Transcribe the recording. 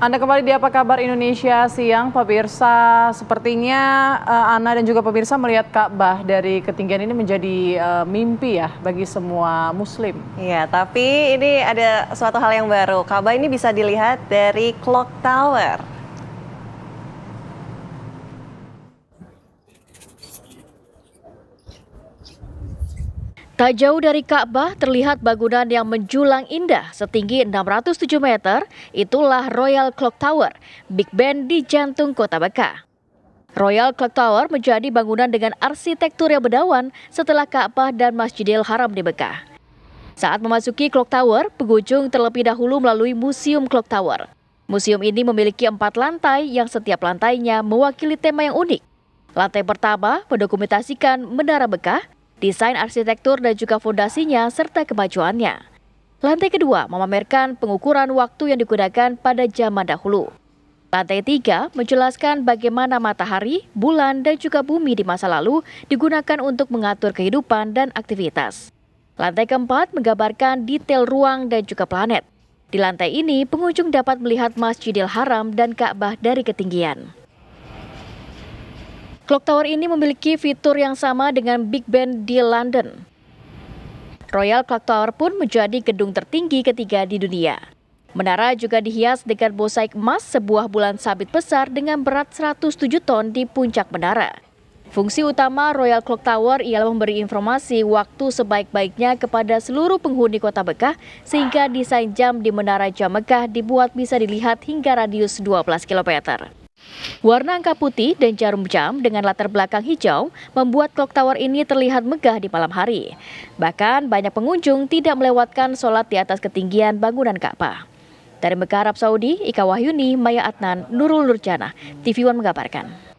Anda kembali di Apa Kabar Indonesia siang, pemirsa. Sepertinya uh, Ana dan juga pemirsa melihat Ka'bah dari ketinggian ini menjadi uh, mimpi ya bagi semua Muslim. Iya, tapi ini ada suatu hal yang baru. Ka'bah ini bisa dilihat dari clock tower. Tak jauh dari Ka'bah terlihat bangunan yang menjulang indah setinggi 607 meter, itulah Royal Clock Tower, Big Ben di jantung kota Mekah. Royal Clock Tower menjadi bangunan dengan arsitektur yang bedawan setelah Ka'bah dan Masjidil Haram di Mekah. Saat memasuki Clock Tower, pengunjung terlebih dahulu melalui Museum Clock Tower. Museum ini memiliki empat lantai yang setiap lantainya mewakili tema yang unik. Lantai pertama mendokumentasikan Menara Mekah, desain arsitektur dan juga fondasinya serta kemajuannya. Lantai kedua memamerkan pengukuran waktu yang digunakan pada zaman dahulu. Lantai tiga menjelaskan bagaimana matahari, bulan, dan juga bumi di masa lalu digunakan untuk mengatur kehidupan dan aktivitas. Lantai keempat menggambarkan detail ruang dan juga planet. Di lantai ini, pengunjung dapat melihat Masjidil Haram dan Ka'bah dari ketinggian. Clock Tower ini memiliki fitur yang sama dengan Big Ben di London. Royal Clock Tower pun menjadi gedung tertinggi ketiga di dunia. Menara juga dihias dengan mosaik emas sebuah bulan sabit besar dengan berat 107 ton di puncak menara. Fungsi utama Royal Clock Tower ialah memberi informasi waktu sebaik-baiknya kepada seluruh penghuni kota Mekah sehingga desain jam di Menara Jam Mekah dibuat bisa dilihat hingga radius 12 km. Warna angka putih dan jarum jam dengan latar belakang hijau membuat clock tower ini terlihat megah di malam hari. Bahkan banyak pengunjung tidak melewatkan sholat di atas ketinggian bangunan Ka'bah. Dari Mekah, Arab Saudi, Ika Wahyuni, Maya Adnan, Nurul Nurjana, TV One mengabarkan.